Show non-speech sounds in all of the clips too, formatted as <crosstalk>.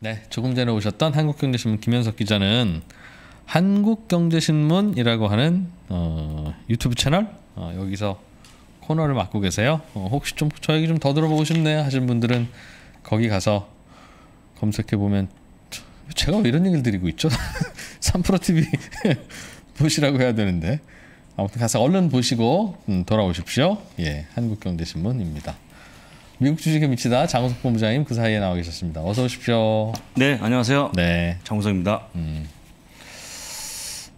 네, 조금 전에 오셨던 한국경제신문 김현석 기자는 한국경제신문이라고 하는 어, 유튜브 채널 어, 여기서 코너를 맡고 계세요. 어, 혹시 좀 저에게 좀 더 들어보고 싶네요 하신 분들은 거기 가서 검색해 보면 제가 왜 이런 얘기를 드리고 있죠? <laughs> 삼프로 TV <laughs> 보시라고 해야 되는데 아무튼 가서 얼른 보시고 음, 돌아오십시오. 예, 한국경제신문입니다. 미국 주식에 미치다 장우석 본부장님 그 사이에 나와 계셨습니다. 어서 오십시오. 네, 안녕하세요. 네, 장우석입니다. 음.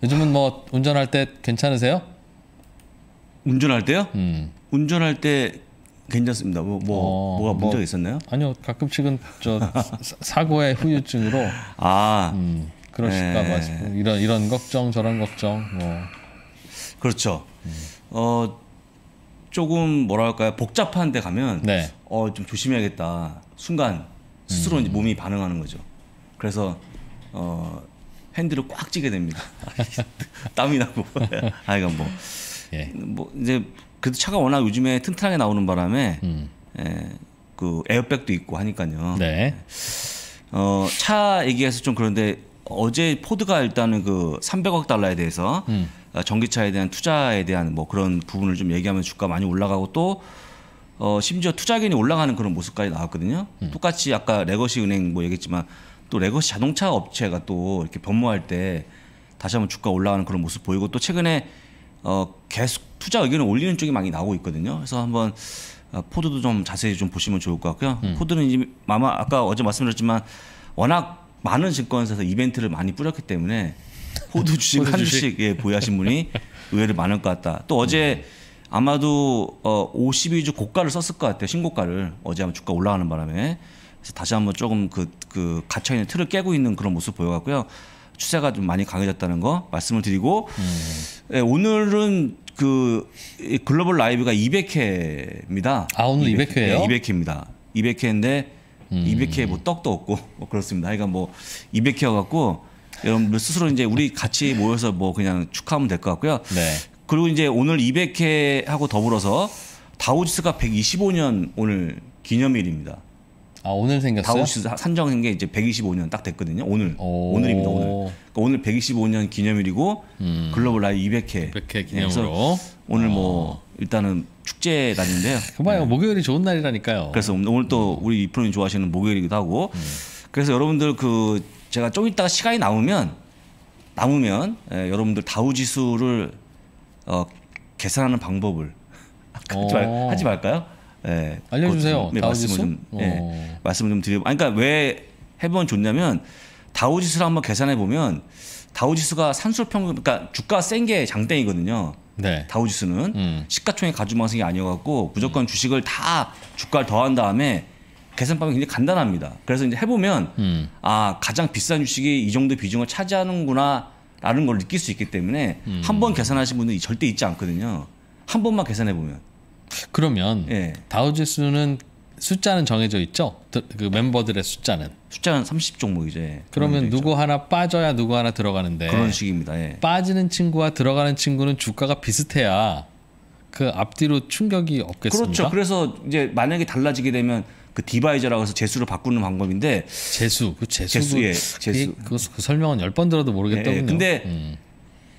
요즘은 뭐 운전할 때 괜찮으세요? 운전할 때요? 음. 운전할 때 괜찮습니다. 뭐, 뭐 어, 뭐가 뭐 문제가 뭐, 있었나요? 아니요, 가끔씩은 저 <laughs> 사고의 후유증으로 아 음, 그러실까 봐 네. 이런 이런 걱정 저런 걱정 뭐 그렇죠. 음. 어 조금 뭐랄까요 복잡한 데 가면 네. 어, 좀 조심해야겠다. 순간 스스로 음. 이제 몸이 반응하는 거죠. 그래서 어, 핸들을 꽉 찌게 됩니다. <laughs> 땀이 나고 아이건 뭐. 예. 뭐 이제 그래도 차가 워낙 요즘에 튼튼하게 나오는 바람에 음. 예, 그 에어백도 있고 하니까요. 네. 예. 어, 차 얘기해서 좀 그런데 어제 포드가 일단은 그 300억 달러에 대해서 음. 전기차에 대한 투자에 대한 뭐 그런 부분을 좀 얘기하면 주가 많이 올라가고 또 어, 심지어 투자견이 올라가는 그런 모습까지 나왔거든요. 음. 똑같이 아까 레거시 은행 뭐 얘기했지만 또 레거시 자동차 업체가 또 이렇게 변모할 때 다시 한번 주가 올라가는 그런 모습 보이고 또 최근에 어, 계속 투자 의견을 올리는 쪽이 많이 나오고 있거든요. 그래서 한번 어, 포드도 좀 자세히 좀 보시면 좋을 것 같고요. 음. 포드는 이제 아마 아까 어제 말씀드렸지만 워낙 많은 증권사에서 이벤트를 많이 뿌렸기 때문에 포드 주식 한 주식 예, 보유하신 분이 <laughs> 의외로 많을 것 같다. 또 어제 음. 아마도 어 52주 고가를 썼을 것 같아요. 신고가를 어제 아마 주가 올라가는 바람에 그래서 다시 한번 조금 그, 그 갇혀 있는 틀을 깨고 있는 그런 모습 보여갖고요. 추세가 좀 많이 강해졌다는 거 말씀을 드리고 음. 예, 오늘은 그 글로벌 라이브가 200회입니다. 아 오늘 200, 200회예요? 예, 200회입니다. 200회인데 음. 200회 뭐 떡도 없고 <laughs> 뭐 그렇습니다. 그러니까 뭐 200회여 갖고 여러분 들 스스로 이제 우리 같이 모여서 뭐 그냥 축하하면 될 것 같고요. 네. 그리고 이제 오늘 200회 하고 더불어서 다우지스가 125년 오늘 기념일입니다. 아 오늘 생겼어요? 다우지스 산정한 게 이제 125년 딱 됐거든요. 오늘 오. 늘입니다 오늘. 그러니까 오늘 125년 기념일이고 음. 글로벌 라이브 200회. 100회 기념으로 오늘 뭐 어. 일단은 축제 날인데요. 봐요 네. 목요일이 좋은 날이라니까요. 그래서 오늘 또 음. 우리 이프로님 좋아하시는 목요일이기도 하고 음. 그래서 여러분들 그 제가 좀 이따가 시간이 남으면 남으면 예, 여러분들 다우지수를 어, 계산하는 방법을 <laughs> 말, 어. 하지 말까요? 예. 네, 알려주세요. 네, 말씀을 좀 네, 말씀을 좀 드려. 아, 그러니까 왜 해보면 좋냐면 다우지수를 한번 계산해 보면 다우지수가 산술평균 그러니까 주가 센 게 장땡이거든요. 네. 다우지수는 음. 시가총액 가중방식이 아니어갖고 무조건 음. 주식을 다 주가를 더한 다음에 계산법이 굉장히 간단합니다. 그래서 이제 해보면 음. 아 가장 비싼 주식이 이 정도 비중을 차지하는구나 라는 걸 느낄 수 있기 때문에 음. 한번 계산하신 분은 절대 있지 않거든요. 한 번만 계산해 보면. 그러면 예. 다우지수는 숫자는 정해져 있죠? 그 멤버들의 숫자는 숫자는 30종목이죠. 그러면 누구 하나 빠져야 누구 하나 들어가는데 그런 식입니다. 예. 빠지는 친구와 들어가는 친구는 주가가 비슷해야 그 앞뒤로 충격이 없겠습니까? 그렇죠. 그래서 이제 만약에 달라지게 되면 그 디바이저라고 해서 재수를 바꾸는 방법인데 재수 그 재수 재수예 재수 그, 그, 그 설명은 열 번 들어도 모르겠다고요. 네, 예, 예. 근데 음.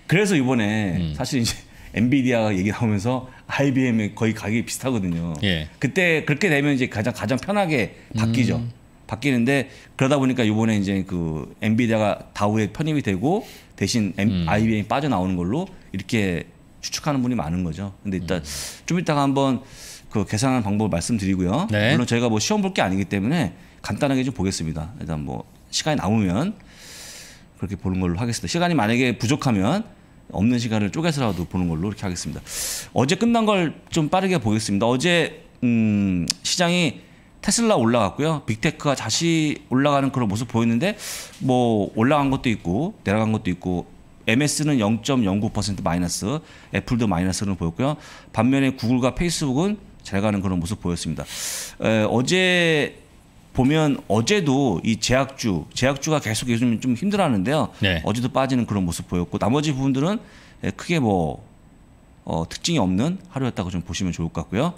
그래서 이번에 음. 사실 이제 엔비디아 얘기 나오면서 IBM에 거의 가격이 비슷하거든요. 예. 그때 그렇게 되면 이제 가장 가장 편하게 바뀌죠. 음. 바뀌는데 그러다 보니까 이번에 이제 그 엔비디아가 다우에 편입이 되고 대신 M, 음. IBM이 빠져나오는 걸로 이렇게 추측하는 분이 많은 거죠. 근데 일단 음. 좀 이따가 한번 그 계산하는 방법을 말씀드리고요. 네. 물론 저희가 뭐 시험 볼 게 아니기 때문에 간단하게 좀 보겠습니다. 일단 뭐 시간이 남으면 그렇게 보는 걸로 하겠습니다. 시간이 만약에 부족하면 없는 시간을 쪼개서라도 보는 걸로 이렇게 하겠습니다. 어제 끝난 걸 좀 빠르게 보겠습니다. 어제 음, 시장이 테슬라 올라갔고요. 빅테크가 다시 올라가는 그런 모습 보였는데 뭐 올라간 것도 있고 내려간 것도 있고 MS는 0.09% 마이너스, 애플도 마이너스를 보였고요. 반면에 구글과 페이스북은 잘 가는 그런 모습 보였습니다. 에, 어제 보면 어제도 이 제약주, 제약주가 계속 요즘 좀 힘들어하는데요. 네. 어제도 빠지는 그런 모습 보였고 나머지 부분들은 크게 뭐 어, 특징이 없는 하루였다고 좀 보시면 좋을 것 같고요.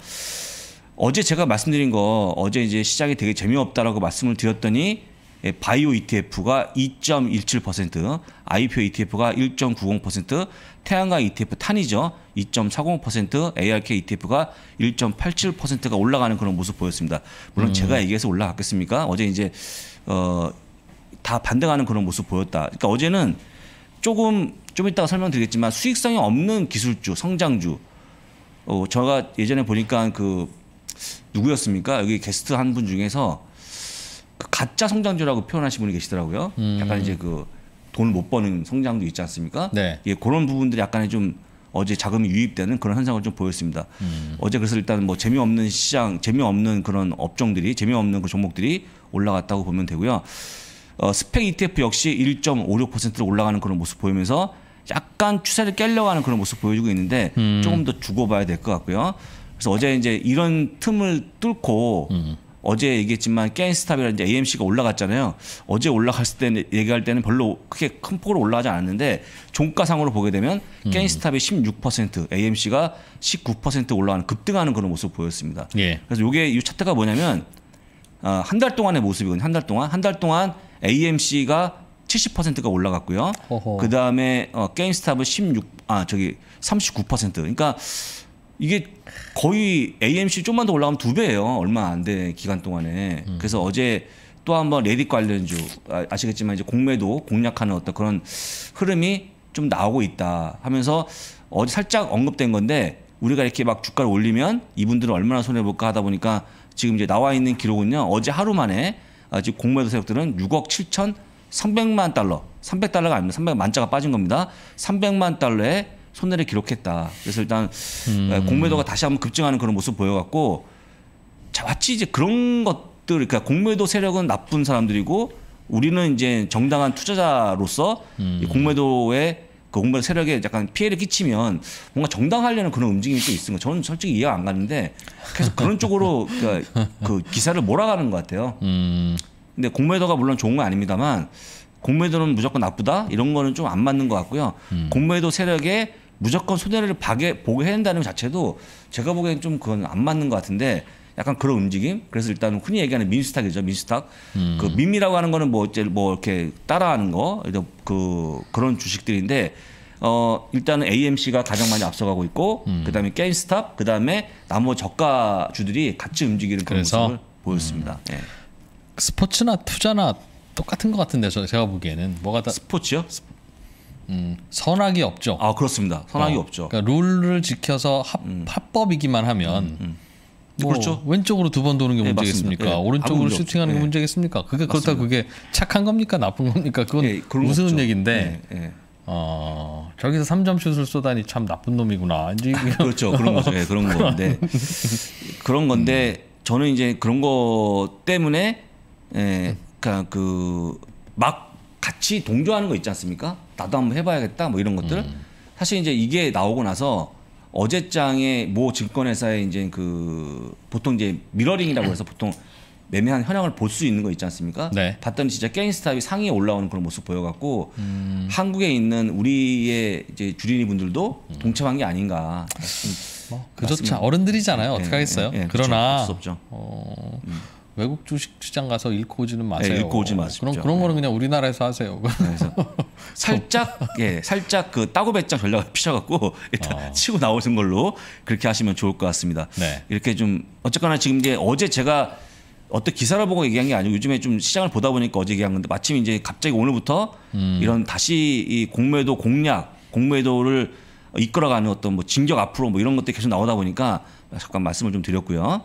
어제 제가 말씀드린 거 어제 이제 시작이 되게 재미없다라고 말씀을 드렸더니 예, 바이오 ETF가 2.17%, IPO ETF가 1.90%, 태양광 ETF 탄이죠. 2.40%, ARK ETF가 1.87%가 올라가는 그런 모습 보였습니다. 물론 음. 제가 얘기해서 올라갔겠습니까? 어제 이제 어, 다 반등하는 그런 모습 보였다. 그러니까 어제는 조금 좀 이따가 설명드리겠지만 수익성이 없는 기술주, 성장주. 어, 제가 예전에 보니까 그 누구였습니까? 여기 게스트 한 분 중에서 가짜 성장주라고 표현하신 분이 계시더라고요. 음. 약간 이제 그 돈을 못 버는 성장도 있지 않습니까? 네. 예, 그런 부분들이 약간의 좀 어제 자금이 유입되는 그런 현상을 좀 보였습니다. 음. 어제 그래서 일단 뭐 재미없는 시장, 재미없는 그런 업종들이, 재미없는 그 종목들이 올라갔다고 보면 되고요. 어, 스펙 ETF 역시 1.56%로 올라가는 그런 모습 보이면서 약간 추세를 깨려가는 그런 모습 보여주고 있는데 음. 조금 더 주고 봐야 될 것 같고요. 그래서 어제 이제 이런 틈을 뚫고 음. 어제 얘기했지만 게임스탑이라는 AMC가 올라갔잖아요. 어제 올라갔을 때 얘기할 때는 별로 크게 큰 폭으로 올라가지 않았는데 종가상으로 보게 되면 음. 게임스탑이 16%, AMC가 19% 올라가는 급등하는 그런 모습 을 보였습니다. 예. 그래서 이게 이 차트가 뭐냐면 어, 아, 한 달 동안의 모습이거든요. 한 달 동안 한 달 동안 AMC가 70%가 올라갔고요. 그 다음에 어, 게임스탑은 16, 아 저기 39%. 그러니까 이게 거의 AMC 좀만 더 올라가면 두 배예요. 얼마 안 돼 기간 동안에. 음. 그래서 어제 또 한 번 레딧 관련주 아, 시겠지만 이제 공매도 공략하는 어떤 그런 흐름이 좀 나오고 있다 하면서 어제 살짝 언급된 건데 우리가 이렇게 막 주가를 올리면 이분들은 얼마나 손해 볼까 하다 보니까 지금 이제 나와 있는 기록은요 어제 하루 만에 아, 지금 공매도 세력들은 6억 7천 3백만 달러, 300달러가 아닙니다. 300만 자가 빠진 겁니다. 3백만 달러에 손해를 기록했다. 그래서 일단 음. 예, 공매도가 다시 한번 급증하는 그런 모습 보여갖고 마치 이제 그런 것들 그러니까 공매도 세력은 나쁜 사람들이고 우리는 이제 정당한 투자자로서 음. 공매도에 그 공매도 세력에 약간 피해를 끼치면 뭔가 정당하려는 그런 움직임이 또 있는 거. 저는 솔직히 이해가 안 가는데 계속 그런 쪽으로 <laughs> 그러니까 그 기사를 몰아가는 것 같아요. 음. 근데 공매도가 물론 좋은 건 아닙니다만 공매도는 무조건 나쁘다 이런 거는 좀 안 맞는 것 같고요. 음. 공매도 세력에 무조건 손해를 박에, 보게 해야 한다는 자체도 제가 보기엔 좀 그건 안 맞는 것 같은데 약간 그런 움직임. 그래서 일단은 흔히 얘기하는 민스탁이죠. 민스탁. 음. 그 밈이라고 하는 거는 뭐, 어째 뭐 이렇게 따라하는 거, 그 그런 주식들인데 어 일단은 AMC가 가장 많이 앞서가고 있고 음. 그다음에 게임스탑, 그다음에 나머지 저가 주들이 같이 움직이는 그런 모습을 보였습니다. 음. 예. 스포츠나 투자나 똑같은 것 같은데 저 제가 보기에는 뭐가 다 스포츠요? 음, 선악이 없죠. 아 그렇습니다. 선악이 어, 없죠. 그러니까 룰을 지켜서 합, 음. 합법이기만 하면 음, 음. 뭐 그렇죠. 왼쪽으로 두 번 도는 게 네, 문제겠습니까? 네, 오른쪽으로 슈팅하는 네. 문제겠습니까? 그게 그렇다 그게 착한 겁니까? 나쁜 겁니까? 그건 네, 무슨 얘기인데. 예, 어, 저기서 3점 슛을 쏘다니 참 나쁜 놈이구나. 이제 아, 그렇죠. 그런 거죠. 그런 건데. 그런 건데 음. 저는 이제 그런 거 때문에 예, 그러니 그 같이 동조하는 거 있지 않습니까? 나도 한번 해봐야겠다 뭐 이런 것들 음. 사실 이제 이게 나오고 나서 어제장에 모 증권회사의 이제 그 보통 이제 미러링이라고 해서 보통 매매한 현황을 볼 수 있는 거 있지 않습니까? 네. 봤더니 진짜 게임스탑이 상위에 올라오는 그런 모습 보여갖고 음. 한국에 있는 우리의 이제 주린이 분들도 음. 동참한 게 아닌가. 어, 그조차 어른들이잖아요. 네, 예, 어떻게 하겠어요? 네, 예, 예, 그렇죠. 그러나 어, 음. 외국 주식 시장 가서 잃고 오지는 마세요. 네, 읽고 오지 마십시오. 그럼 그런 거는 네. 그냥 우리나라에서 하세요. 그래서 <laughs> 살짝 예, 살짝 그 따고배짱 전략을 피셔갖고 일단 어. 치고 나오신 걸로 그렇게 하시면 좋을 것 같습니다. 네. 이렇게 좀 어쨌거나 지금 이제 어제 제가 어떤 기사를 보고 얘기한 게 아니고 요즘에 좀 시장을 보다 보니까 어제 얘기한 건데 마침 이제 갑자기 오늘부터 음. 이런 다시 이 공매도 공략 공매도를 이끌어가는 어떤 뭐 진격 앞으로 뭐 이런 것들이 계속 나오다 보니까 잠깐 말씀을 좀 드렸고요.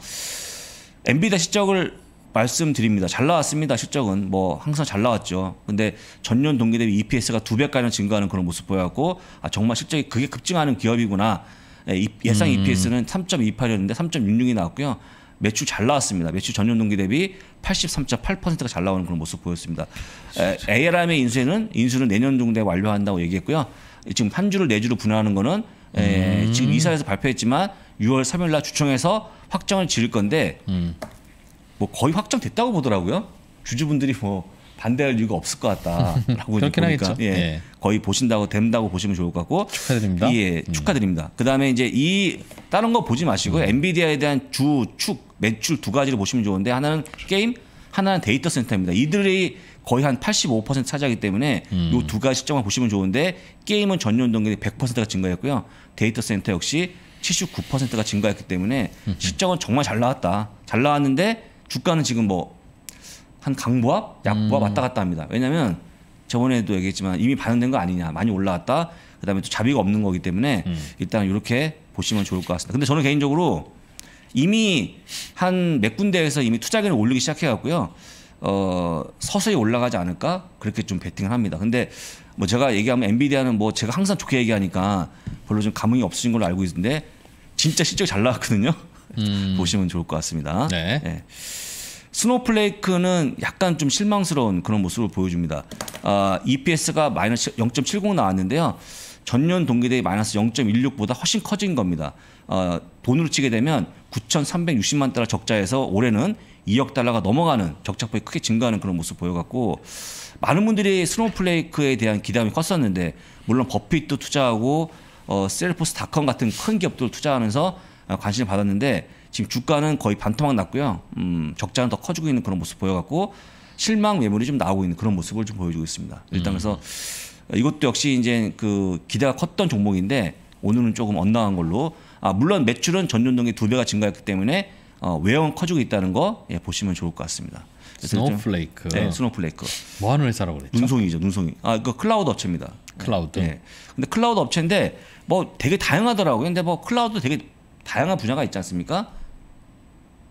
엔비디아 실적을 말씀드립니다. 잘 나왔습니다. 실적은 뭐 항상 잘 나왔죠. 근데 전년 동기 대비 EPS가 두 배가량 증가하는 그런 모습 보여고아 정말 실적이 그게 급증하는 기업이구나. 예, 예상 음. EPS는 3.28이었는데 3.66이 나왔고요. 매출 잘 나왔습니다. 매출 전년 동기 대비 83.8%가 잘 나오는 그런 모습 보였습니다. 진짜. 예, ARM의 인수는 인수는 내년 정도 완료한다고 얘기했고요. 지금 한 주를 네 주로 분할하는 거는 예, 음. 지금 이사에서 발표했지만 6월 3일 날 주총에서 확정을 지을 건데 음. 뭐 거의 확정됐다고 보더라고요. 주주분들이 뭐 반대할 이유가 없을 것 같다라고 <laughs> 그렇긴 보니까 예, 예, 거의 보신다고 된다고 보시면 좋을 것 같고 축하드립니다. 예, 음. 축하드립니다. 그다음에 이제 이 다른 거 보지 마시고 음. 엔비디아에 대한 주, 축, 매출 두 가지를 보시면 좋은데 하나는 그렇죠. 게임, 하나는 데이터 센터입니다. 이들이 거의 한 85% 차지하기 때문에 음. 요두 가지 시점만 보시면 좋은데 게임은 전년 동기 100%가 증가했고요. 데이터 센터 역시 79%가 증가했기 때문에 실적은 정말 잘 나왔다. 잘 나왔는데 주가는 지금 뭐 한 강보합, 약보합 음. 왔다 갔다 합니다. 왜냐하면 저번에도 얘기했지만 이미 반영된 거 아니냐, 많이 올라왔다. 그다음에 또 자비가 없는 거기 때문에 음. 일단 이렇게 보시면 좋을 것 같습니다. 근데 저는 개인적으로 이미 한 몇 군데에서 이미 투자금을 올리기 시작해 갖고요. 어, 서서히 올라가지 않을까 그렇게 좀 베팅을 합니다. 근데 뭐 제가 얘기하면 엔비디아는 뭐 제가 항상 좋게 얘기하니까 별로 좀 감흥이 없으신 걸로 알고 있는데 진짜 실적 잘 나왔거든요. 음. <laughs> 보시면 좋을 것 같습니다. 네. 네. 예. 스노플레이크는 약간 좀 실망스러운 그런 모습을 보여줍니다. 아, EPS가 마이너스 0.70 나왔는데요. 전년 동기대비 마이너스 0.16보다 훨씬 커진 겁니다. 어, 돈으로 치게 되면 9,360만 달러 적자에서 올해는 2억 달러가 넘어가는 적자폭이 크게 증가하는 그런 모습 보여갖고 많은 분들이 스노우플레이크에 대한 기대감이 컸었는데 물론 버핏도 투자하고 어, 셀포스닷컴 같은 큰 기업들 투자하면서 어, 관심을 받았는데 지금 주가는 거의 반토막 났고요. 음, 적자는 더 커지고 있는 그런 모습 보여갖고 실망 매물이 좀 나오고 있는 그런 모습을 좀 보여주고 있습니다. 일단 음. 그래서 이것도 역시 이제 그 기대가 컸던 종목인데 오늘은 조금 언나간 걸로 아 물론 매출은 전년 동기 두 배가 증가했기 때문에 어, 외형은 커지고 있다는 거 예, 보시면 좋을 것 같습니다. 스노플레이크 네, 스노플레이크뭐 하는 회사라고 그랬죠? 눈송이죠, 눈송이. 아, 그 클라우드 업체입니다. 클라우드. 네. 근데 클라우드 업체인데 뭐 되게 다양하더라고요. 근데 뭐 클라우드 되게 다양한 분야가 있지 않습니까?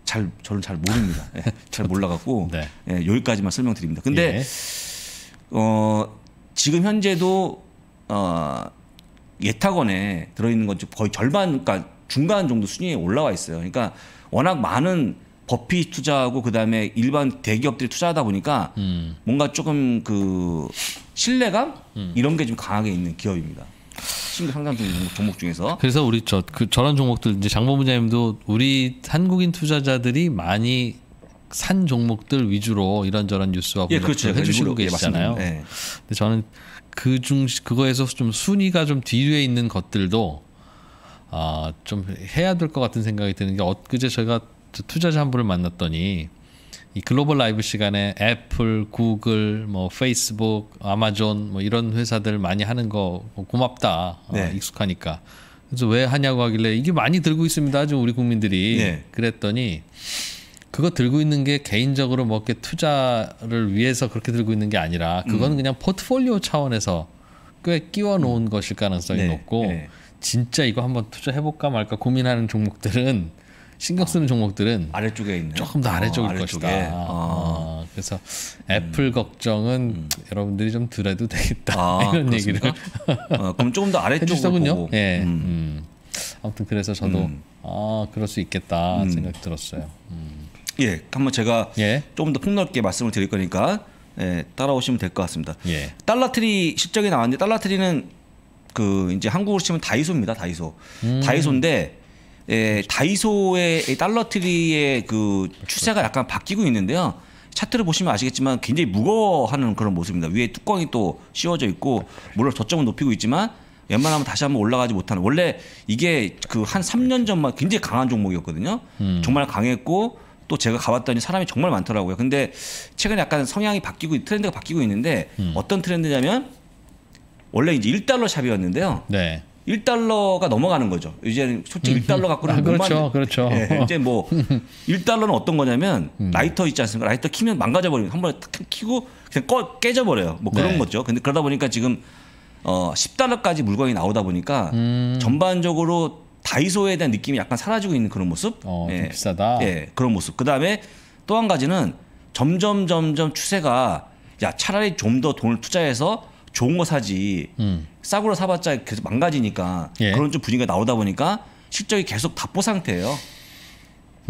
잘 저는 잘 모릅니다. 예, 잘 몰라갖고 <laughs> 네. 예, 여기까지만 설명드립니다. 근데 예. 어, 지금 현재도 어, 예탁원에 들어있는 건 거의 절반, 그러니까 중간 정도 순위에 올라와 있어요. 그러니까 워낙 많은 버핏 투자하고 그다음에 일반 대기업들이 투자하다 보니까 음. 뭔가 조금 그 신뢰감 음. 이런 게 좀 강하게 있는 기업입니다. 지금 상담 중 종목 중에서 그래서 우리 저그 저런 종목들 이제 장본부장님도 우리 한국인 투자자들이 많이 산 종목들 위주로 이런저런 뉴스와 예, 그렇죠. 해주시고 예, 계시잖아요. 예, 네. 근데 저는 그 중 그거에서 좀 순위가 좀 뒤에 있는 것들도 아, 좀 해야 될 것 같은 생각이 드는 게 엊그제 저희가 투자자 한 분을 만났더니 이 글로벌 라이브 시간에 애플, 구글, 뭐 페이스북, 아마존 뭐 이런 회사들 많이 하는 거 고맙다 어, 네. 어, 익숙하니까 그래서 왜 하냐고 하길래 이게 많이 들고 있습니다 지금 우리 국민들이 네. 그랬더니 그거 들고 있는 게 개인적으로 뭐 이렇게 투자를 위해서 그렇게 들고 있는 게 아니라 그건 음. 그냥 포트폴리오 차원에서 꽤 끼워 놓은 음. 것일 가능성이 네. 높고. 네. 진짜 이거 한번 투자해볼까 말까 고민하는 종목들은 신경 쓰는 어. 종목들은 아래쪽에 있는 조금 더 아래쪽일 어, 아래쪽에. 것이다. 아. 어, 그래서 애플 음. 걱정은 음. 여러분들이 좀 들어도 되겠다 아, <laughs> 이런 그렇습니까? 얘기를 어, 그럼 조금 더 아래쪽으로 보고. 예. 음. 음. 아무튼 그래서 저도 음. 아 그럴 수 있겠다 음. 생각 들었어요. 예, 한번 제가 예. 조금 더 폭넓게 말씀을 드릴 거니까 예, 따라오시면 될 것 같습니다. 예. 달러트리 실적이 나왔는데 달러트리는 그 이제 한국으로 치면 다이소입니다. 다이소. 음. 다이소인데 예, 다이소의 달러트리의 그 추세가 약간 바뀌고 있는데요. 차트를 보시면 아시겠지만 굉장히 무거워하는 그런 모습입니다. 위에 뚜껑이 또 씌워져 있고 물론 저점은 높이고 있지만 웬만하면 다시 한번 올라가지 못하는 원래 이게 그 한 3년 전만 굉장히 강한 종목이었거든요. 음. 정말 강했고 또 제가 가봤더니 사람이 정말 많더라고요. 근데 최근에 약간 성향이 바뀌고 트렌드가 바뀌고 있는데 음. 어떤 트렌드냐면 원래 이제 1달러 샵이었는데요. 네. 1달러가 넘어가는 거죠. 이제는 솔직히 1달러 갖고는 아, 그렇죠, 만 그렇죠. 예, 이제 뭐 1달러는 <laughs> 어떤 거냐면 음. 라이터 있지 않습니까? 라이터 키면 망가져 버리고 한 번에 탁 키고 그냥 꺼, 깨져 버려요. 뭐 그런 네. 거죠. 근데 그러다 보니까 지금 어 10달러까지 물건이 나오다 보니까 음. 전반적으로 다이소에 대한 느낌이 약간 사라지고 있는 그런 모습. 어, 예. 비싸다. 예, 그런 모습. 그다음에 또 한 가지는 점점 점점 추세가 야 차라리 좀 더 돈을 투자해서 좋은 거 사지 음. 싸구려 사봤자 계속 망가지니까 예. 그런 좀 분위기가 나오다 보니까 실적이 계속 답보 상태예요.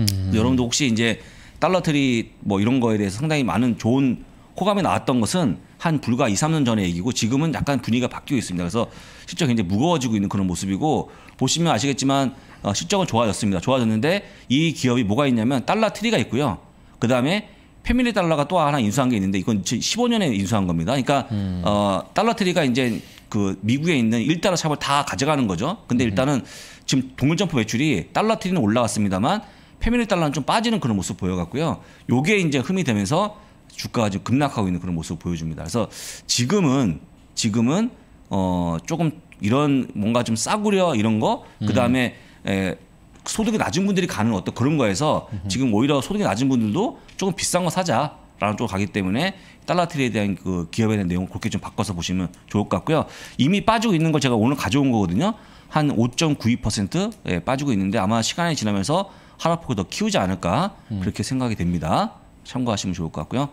음. 여러분도 혹시 이제 달러트리 뭐 이런 거에 대해서 상당히 많은 좋은 호감이 나왔던 것은 한 불과 2, 3년 전의 얘기고 지금은 약간 분위기가 바뀌고 있습니다. 그래서 실적 굉장히 무거워지고 있는 그런 모습이고 보시면 아시겠지만 어, 실적은 좋아졌습니다. 좋아졌는데 이 기업이 뭐가 있냐면 달러트리가 있고요. 그 다음에 패밀리 달러가 또 하나 인수한 게 있는데 이건 15년에 인수한 겁니다. 그러니까 음. 어 달러 트리가 이제 그 미국에 있는 1달러 샵을 다 가져가는 거죠. 근데 음. 일단은 지금 동물 점포 매출이 달러 트리는 올라갔습니다만 패밀리 달러는 좀 빠지는 그런 모습 보여갖고요. 요게 이제 흠이 되면서 주가가 지금 급락하고 있는 그런 모습을 보여줍니다. 그래서 지금은 지금은 어 조금 이런 뭔가 좀 싸구려 이런 거 그다음에 음. 에, 소득이 낮은 분들이 가는 어떤 그런 거에서 지금 오히려 소득이 낮은 분들도 조금 비싼 거 사자. 라는 쪽으로 가기 때문에 달러 트리에 대한 그 기업에 대한 내용을 그렇게 좀 바꿔서 보시면 좋을 것 같고요. 이미 빠지고 있는 걸 제가 오늘 가져온 거거든요. 한 5.92% 예, 빠지고 있는데 아마 시간이 지나면서 하락폭을 더 키우지 않을까 음. 그렇게 생각이 됩니다. 참고하시면 좋을 것 같고요.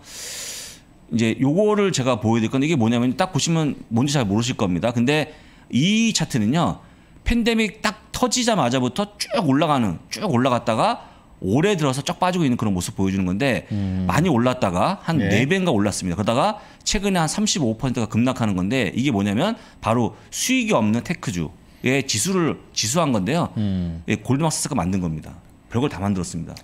이제 요거를 제가 보여드릴 건데 이게 뭐냐면 딱 보시면 뭔지 잘 모르실 겁니다. 근데 이 차트는요. 팬데믹 딱 터지자마자부터 쭉 올라가는 쭉 올라갔다가 올해 들어서 쫙 빠지고 있는 그런 모습 보여주는 건데 음. 많이 올랐다가 한 네배인가 네 올랐습니다. 그러다가 최근에 한 35%가 급락하는 건데 이게 뭐냐면 바로 수익이 없는 테크주의 지수를 지수한 건데요. 음. 예, 골드막스가 만든 겁니다. 별걸 다 만들었습니다.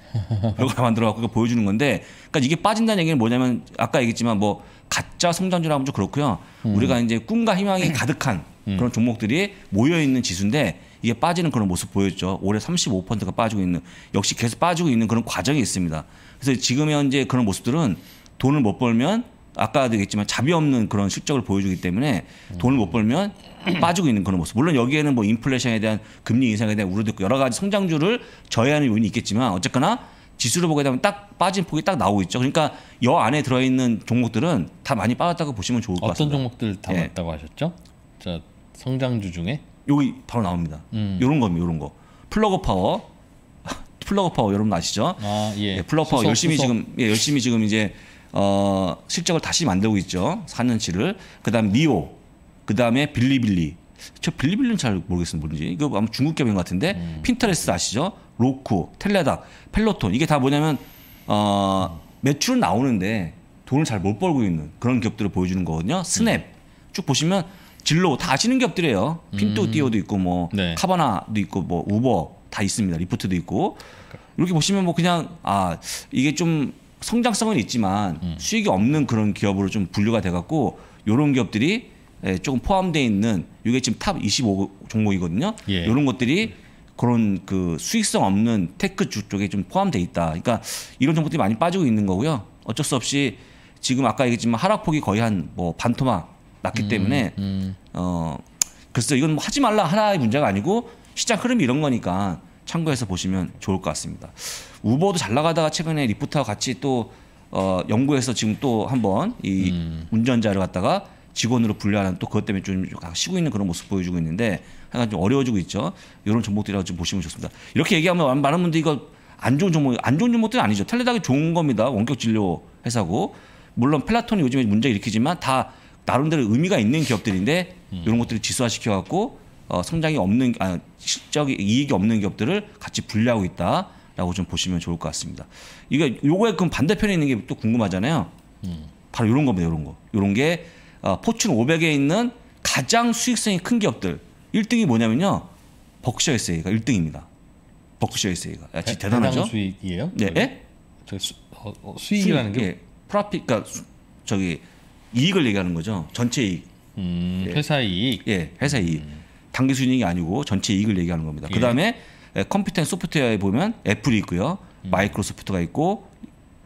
<laughs> 별걸 다 만들어 갖고 보여주는 건데 그러니까 이게 빠진다는 얘기는 뭐냐면 아까 얘기했지만 뭐 가짜 성장주라면 좀 그렇고요. 음. 우리가 이제 꿈과 희망이 <clears throat> 가득한 음. 그런 종목들이 모여 있는 지수인데 이게 빠지는 그런 모습 보였죠. 올해 35%가 빠지고 있는 역시 계속 빠지고 있는 그런 과정이 있습니다. 그래서 지금 현재 그런 모습들은 돈을 못 벌면 아까도 얘기했지만 잡이 없는 그런 실적을 보여주기 때문에 돈을 못 벌면 <clears throat> 빠지고 있는 그런 모습. 물론 여기에는 뭐 인플레이션에 대한 금리 인상에 대한 우려도 있고 여러 가지 성장주를 저해하는 요인이 있겠지만 어쨌거나 지수를 보게 되면 딱 빠진 폭이 딱 나오고 있죠. 그러니까 여 안에 들어 있는 종목들은 다 많이 빠졌다고 보시면 좋을 것 같습니다. 어떤 종목들 다 예. 맞다고 하셨죠? 자, 성장주 중에 여기 바로 나옵니다. 음. 요런 겁니다. 요런 거. 플러그 파워. <laughs> 플러그 파워 여러분 아시죠? 아, 예. 예 플러그 파워 수소, 열심히 수소. 지금 예, 열심히 지금 이제 어, 실적을 다시 만들고 있죠. 4년치를. 그다음 니오. 그다음에 빌리빌리. 저 빌리빌리는 잘 모르겠어요. 뭔지. 이거 아마 중국 기업인 것 같은데 음. 핀터레스 아시죠? 로쿠, 텔레다 펠로톤. 이게 다 뭐냐면 어, 매출은 나오는데 돈을 잘 못 벌고 있는 그런 기업들을 보여주는 거거든요. 스냅. 음. 쭉 보시면 진로 다 아시는 기업들이에요. 핀토띠오도 음. 있고 뭐 네. 카바나도 있고 뭐 우버 다 있습니다. 리포트도 있고 이렇게 보시면 뭐 그냥 아 이게 좀 성장성은 있지만 음. 수익이 없는 그런 기업으로 좀 분류가 돼갖고 요런 기업들이 예, 조금 포함돼 있는 이게 지금 탑 25 종목이거든요. 예. 요런 것들이 그런 그 수익성 없는 테크 주 쪽에 좀 포함돼 있다. 그러니까 이런 정보들이 많이 빠지고 있는 거고요. 어쩔 수 없이 지금 아까 얘기했지만 하락폭이 거의 한 뭐 반토막 났기 음, 때문에 음. 어 글쎄 이건 뭐 하지 말라 하나의 문제가 아니고 시장 흐름이 이런 거니까 참고해서 보시면 좋을 것 같습니다. 우버도 잘 나가다가 최근에 리프트와 같이 또 어, 연구해서 지금 또 한번 이 음. 운전자를 갖다가 직원으로 분류하는 또 그것 때문에 좀 쉬고 있는 그런 모습 보여주고 있는데 하여간좀 어려워지고 있죠. 이런 종목들이라고 좀 보시면 좋습니다. 이렇게 얘기하면 많은 분들이 이거 안 좋은 종목, 안 좋은 종목들이 아니죠. 텔레닥이 좋은 겁니다. 원격 진료 회사고. 물론 플라톤이 요즘에 문제 일으키지만 다 나름대로 의미가 있는 기업들인데 음. 이런 것들을 지수화시켜 갖고 어, 성장이 없는 아, 실적이 익이 없는 기업들을 같이 분리하고 있다라고 좀 보시면 좋을 것 같습니다. 이게 요거에 그럼 반대편에 있는 게 또 궁금하잖아요. 음. 바로 이런 겁니다. 이런 거. 이런 게 어, 포춘 500에 있는 가장 수익성이 큰 기업들 1등이 뭐냐면요. 버크셔 에세가 1등입니다. 버크셔 에세이가 아, 대, 단하죠 수익이에요? 네. 네? 수, 어, 어, 수익이라는 수익, 게 예. 프라피 그러니까 수, 저기 이익을 얘기하는 거죠. 전체 이익. 음, 예. 회사 이익. 예, 회사 이익. 음. 단기 순이익이 아니고 전체 이익을 얘기하는 겁니다. 예. 그다음에 컴퓨터 앤 소프트웨어에 보면 애플이 있고요. 음. 마이크로소프트가 있고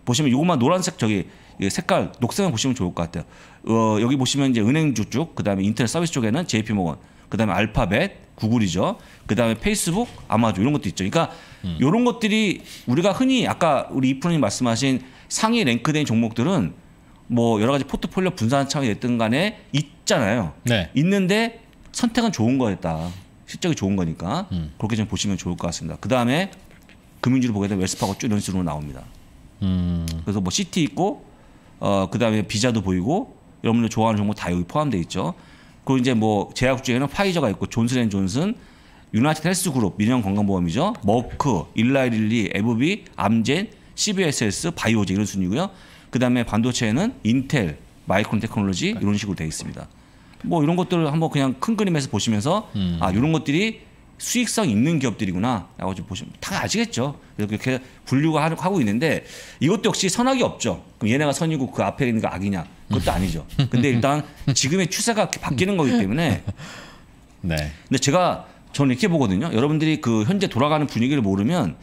보시면 요것만 노란색 저기 색깔 녹색만 보시면 좋을 것 같아요. 어, 여기 보시면 이제 은행주 쪽, 그다음에 인터넷 서비스 쪽에는 JP 모건, 그다음에 알파벳, 구글이죠. 그다음에 페이스북, 아마존 이런 것도 있죠. 그러니까 음. 이런 것들이 우리가 흔히 아까 우리 이프로님 말씀하신 상위 랭크된 종목들은 뭐 여러 가지 포트폴리오 분산 창이 됐든 간에 있잖아요. 네. 있는데 선택은 좋은 거였다. 실적이 좋은 거니까 음. 그렇게 좀 보시면 좋을 것 같습니다. 그 다음에 금융주를 보게 되면 웨스파고 쭉 이런 식으로 나옵니다. 음. 그래서 뭐 시티 있고 어, 그 다음에 비자도 보이고 여러분들 좋아하는 종목 다 여기 포함되어 있죠. 그리고 이제 뭐 제약 중에는 파이저가 있고 존슨앤존슨 유나이티드 헬스 그룹 민영 건강보험이죠. 머크, 일라이릴리, 에브비, 암젠, CBSS, 바이오제 이런 순이고요. 그다음에 반도체에는 인텔, 마이크론 테크놀로지 네. 이런 식으로 되어 있습니다. 뭐 이런 것들을 한번 그냥 큰 그림에서 보시면서 음. 아 이런 것들이 수익성 있는 기업들이구나라고 좀 보시면 다 아시겠죠. 이렇게 분류가 하고 있는데 이것도 역시 선악이 없죠. 그럼 얘네가 선이고 그 앞에 있는 게 악이냐? 그것도 음. 아니죠. 근데 일단 지금의 추세가 바뀌는 거기 때문에 <laughs> 네. 근데 제가 저는 이렇게 보거든요. 여러분들이 그 현재 돌아가는 분위기를 모르면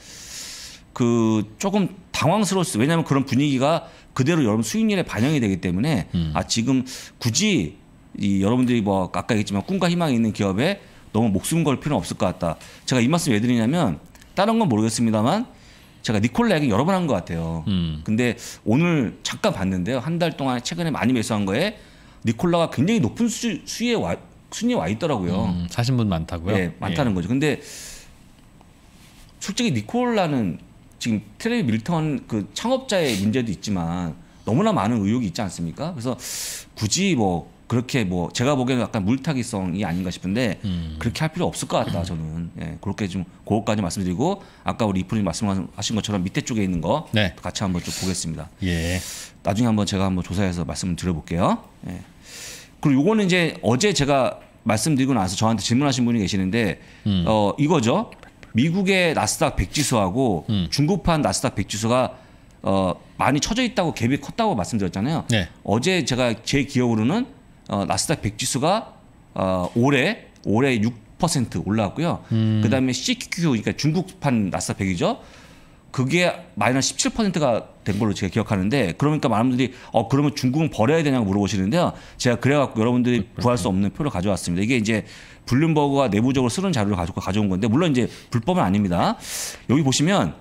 그 조금 당황스러웠어요. 왜냐하면 그런 분위기가 그대로 여러분 수익률에 반영이 되기 때문에 음. 아 지금 굳이 이 여러분들이 뭐 아까 얘기했지만 꿈과 희망이 있는 기업에 너무 목숨 걸 필요는 없을 것 같다. 제가 이 말씀 왜 드리냐면 다른 건 모르겠습니다만 제가 니콜라 얘기 여러 번 한 것 같아요. 음. 근데 오늘 잠깐 봤는데요. 한 달 동안 최근에 많이 매수한 거에 니콜라가 굉장히 높은 수, 수위에 와, 순위에 와 있더라고요. 음, 사신 분 많다고요? 네, 많다는 예. 거죠. 근데 솔직히 니콜라는 지금 트레이 밀턴 그 창업자의 문제도 있지만 너무나 많은 의혹이 있지 않습니까? 그래서 굳이 뭐 그렇게 뭐 제가 보기에는 약간 물타기성이 아닌가 싶은데 음. 그렇게 할 필요 없을 것 같다 음. 저는 예, 그렇게 좀 그것까지 말씀드리고 아까 우리 이프님 말씀하신 것처럼 밑에 쪽에 있는 거 네. 같이 한번 좀 보겠습니다. 예. 나중에 한번 제가 한번 조사해서 말씀을 드려볼게요. 예. 그리고 요거는 이제 어제 제가 말씀드리고 나서 저한테 질문하신 분이 계시는데 음. 어 이거죠. 미국의 나스닥 백지수하고 음. 중국판 나스닥 백지수가 어, 많이 처져 있다고 갭이 컸다고 말씀드렸잖아요. 네. 어제 제가 제 기억으로는 어, 나스닥 백지수가 어, 올해 올해 6% 올라왔고요. 음. 그다음에 CQQ 그러니까 중국판 나스닥 백이죠. 그게 마이너스 17%가 된 걸로 제가 기억하는데 그러니까 많은 분들이 어 그러면 중국은 버려야 되냐고 물어보시는데요. 제가 그래갖고 여러분들이 구할 수 없는 표를 가져왔습니다. 이게 이제 블룸버그가 내부적으로 쓰는 자료를 가지고 가져온 건데 물론 이제 불법은 아닙니다. 여기 보시면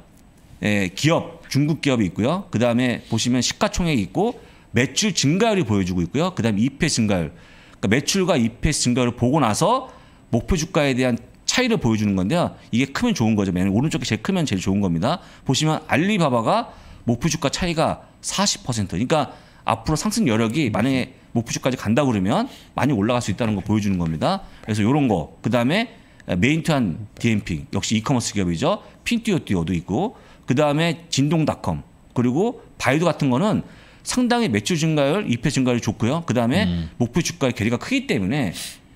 예, 기업 중국 기업이 있고요. 그 다음에 보시면 시가총액이 있고 매출 증가율이 보여주고 있고요. 그 다음에 EPS 증가율. 그러니까 매출과 EPS 증가율을 보고 나서 목표 주가에 대한 차이를 보여주는 건데요. 이게 크면 좋은 거죠. 맨오른쪽에 제일 크면 제일 좋은 겁니다. 보시면 알리바바가 목표 주가 차이가 40% 그러니까 앞으로 상승 여력이 만약에 목표치까지 뭐 간다 그러면 많이 올라갈 수 있다는 거 보여주는 겁니다. 그래서 이런 거. 그다음에 메인트한 디엠핑 역시 이커머스 기업이죠. 핀띠오띠오도 있고 그다음에 진동닷컴 그리고 바이도 같은 거는 상당히 매출 증가율, 입회 증가율이 좋고요. 그다음에 음. 목표 주가의 괴리가 크기 때문에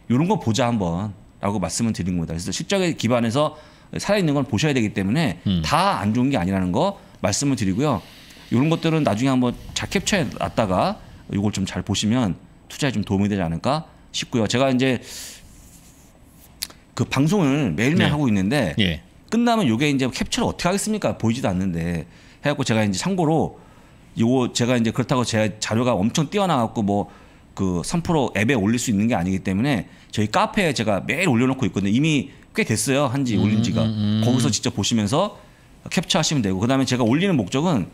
이런 거 보자 한번라고 말씀을 드린 겁니다. 그래서 실적에 기반해서 살아있는 걸 보셔야 되기 때문에 음. 다안 좋은 게 아니라는 거 말씀을 드리고요. 이런 것들은 나중에 한번 잘 캡처해 놨다가 이걸 좀 잘 보시면 투자에 좀 도움이 되지 않을까 싶고요. 제가 이제 그 방송을 매일매일 네. 하고 있는데 예. 끝나면 요게 이제 캡처를 어떻게 하겠습니까? 보이지도 않는데 해갖고 제가 이제 참고로 요거 제가 이제 그렇다고 제 자료가 엄청 뛰어나갖고 뭐 그3% 앱에 올릴 수 있는 게 아니기 때문에 저희 카페에 제가 매일 올려놓고 있거든요. 이미 꽤 됐어요. 한지 올린 지가. 음, 음, 음. 거기서 직접 보시면서 캡처하시면 되고 그다음에 제가 올리는 목적은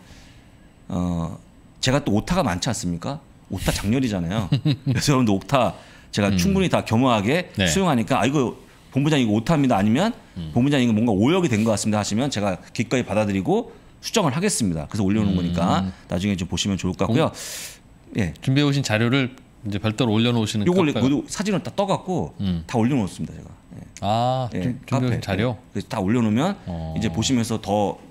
어 제가 또 오타가 많지 않습니까? 오타 장렬이잖아요. <laughs> 그래서 여러분들 오타 제가 음. 충분히 다 겸허하게 네. 수용하니까 아 이거 본부장 이거 오타입니다 아니면 음. 본부장 이거 뭔가 오역이 된 것 같습니다 하시면 제가 기꺼이 받아들이고 수정을 하겠습니다. 그래서 올려놓은 음. 거니까 나중에 좀 보시면 좋을 것 같고요. 예. 준비해 오신 자료를 이제 별도로 올려놓으시는 요걸 요 사진을 다 떠갖고 음. 다 올려놓습니다 제가. 예. 아 예, 준비 자료. 예. 다 올려놓으면 어. 이제 보시면서 더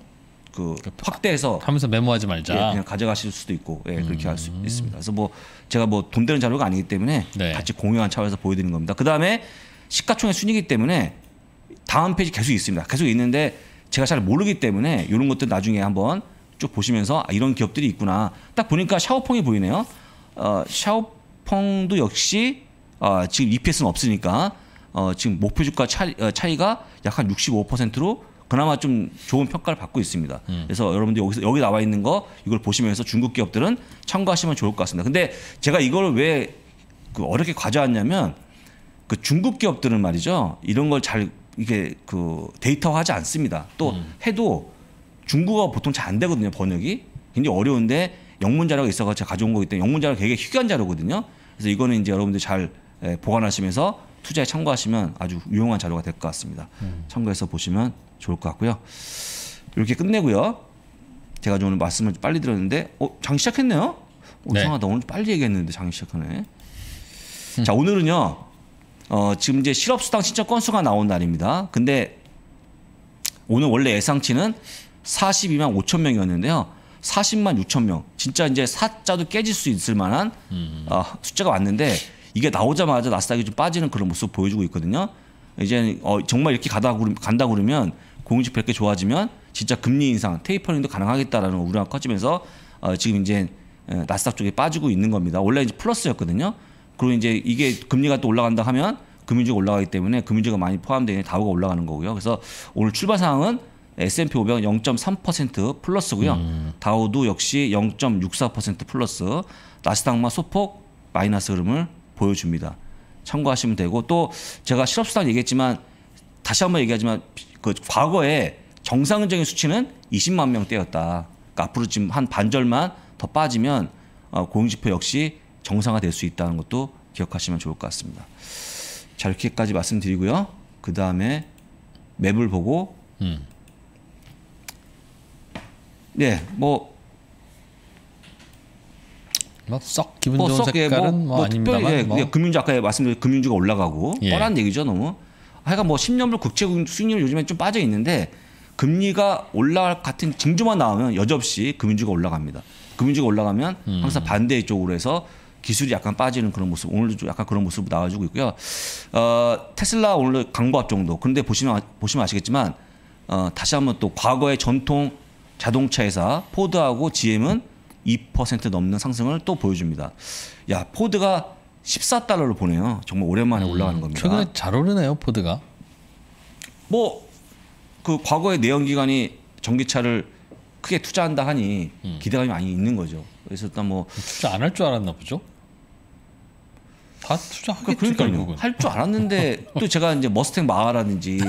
그 그러니까 확대해서 하면서 메모하지 말자. 예, 그냥 가져가실 수도 있고 예, 음. 그렇게 할 수 있습니다. 그래서 뭐 제가 뭐 돈 되는 자료가 아니기 때문에 네. 같이 공유한 차원에서 보여드리는 겁니다. 그 다음에 시가총액 순이기 때문에 다음 페이지 계속 있습니다. 계속 있는데 제가 잘 모르기 때문에 이런 것들 나중에 한번 쭉 보시면서 아, 이런 기업들이 있구나. 딱 보니까 샤오펑이 보이네요. 어, 샤오펑도 역시 어, 지금 EPS는 없으니까 어, 지금 목표 주가 차이, 어, 차이가 약한 65%로 그나마 좀 좋은 평가를 받고 있습니다. 음. 그래서 여러분들 여기서 여기 나와 있는 거 이걸 보시면서 중국 기업들은 참고하시면 좋을 것 같습니다. 근데 제가 이걸 왜 그 어렵게 가져왔냐면 그 중국 기업들은 말이죠 이런 걸 잘 이게 그 데이터화하지 않습니다. 또 음. 해도 중국어 보통 잘 안 되거든요 번역이 굉장히 어려운데 영문 자료가 있어서 제가 가져온 거기 때문에 영문 자료가 되게 희귀한 자료거든요. 그래서 이거는 이제 여러분들 잘 보관하시면서 투자에 참고하시면 아주 유용한 자료가 될 것 같습니다. 음. 참고해서 보시면 좋을 것 같고요. 이렇게 끝내고요. 제가 오늘 말씀을 빨리 드렸는데 어, 장 시작했네요. 어, 네. 이상하다. 오늘 빨리 얘기했는데 장 시작하네. 음. 자 오늘은요. 어, 지금 이제 실업수당 신청 건수가 나온 날입니다. 근데 오늘 원래 예상치는 42만 5천 명이었는데요. 40만 6천 명. 진짜 이제 사자도 깨질 수 있을 만한 음. 어, 숫자가 왔는데 이게 나오자마자 나스닥이 좀 빠지는 그런 모습 보여주고 있거든요. 이제 어, 정말 이렇게 가다 간다 그러면 공유지표 이렇게 좋아지면 진짜 금리 인상, 테이퍼링도 가능하겠다라는 우려가 커지면서 어, 지금 이제 나스닥 쪽에 빠지고 있는 겁니다. 원래 이제 플러스였거든요. 그리고 이제 이게 금리가 또 올라간다 하면 금융주가 올라가기 때문에 금융주가 많이 포함되어 있는 다우가 올라가는 거고요. 그래서 오늘 출발 상황은 S&P 500 0.3% 플러스고요. 음. 다우도 역시 0.64% 플러스. 나스닥만 소폭 마이너스 흐름을 보여줍니다. 참고하시면 되고 또 제가 실업수당 얘기했지만 다시 한번 얘기하지만 그 과거에 정상적인 수치는 20만 명대였다. 그러니까 앞으로 지금 한 반절만 더 빠지면 고용지표 어, 역시 정상화될 수 있다는 것도 기억하시면 좋을 것 같습니다. 자 이렇게까지 말씀드리고요. 그 다음에 맵을 보고 음. 네, 뭐 뭐썩 기분 뭐 좋은 썩, 색깔은 예, 뭐, 뭐, 뭐 특별히 예, 뭐. 예, 금융주 아까 말씀드린 금융주가 올라가고 예. 뻔한 얘기죠 너무. 하여간 뭐 10년물 국채 수익률 요즘에 좀 빠져 있는데 금리가 올라갈 같은 징조만 나오면 여지없이 금융주가 올라갑니다. 금융주가 올라가면 음. 항상 반대 쪽으로 해서 기술이 약간 빠지는 그런 모습 오늘도 약간 그런 모습 나와주고 있고요. 어, 테슬라 오늘 강보합 정도. 그런데 보시면 보시면 아시겠지만 어, 다시 한번 또 과거의 전통 자동차 회사 포드하고 GM은 2% 넘는 상승을 또 보여줍니다. 야 포드가 14달러로 보내요. 정말 오랜만에 음, 올라가는 겁니다. 최근에 잘 오르네요 포드가. 뭐 그 과거의 내연기관이 전기차를 크게 투자한다 하니 음. 기대감이 많이 있는 거죠. 그래서 일단 뭐 투자 안 할 줄 알았나 보죠. 다 투자하겠죠. 그러니까 결국은 할줄 알았는데 <laughs> 또 제가 이제 머스탱 마하라든지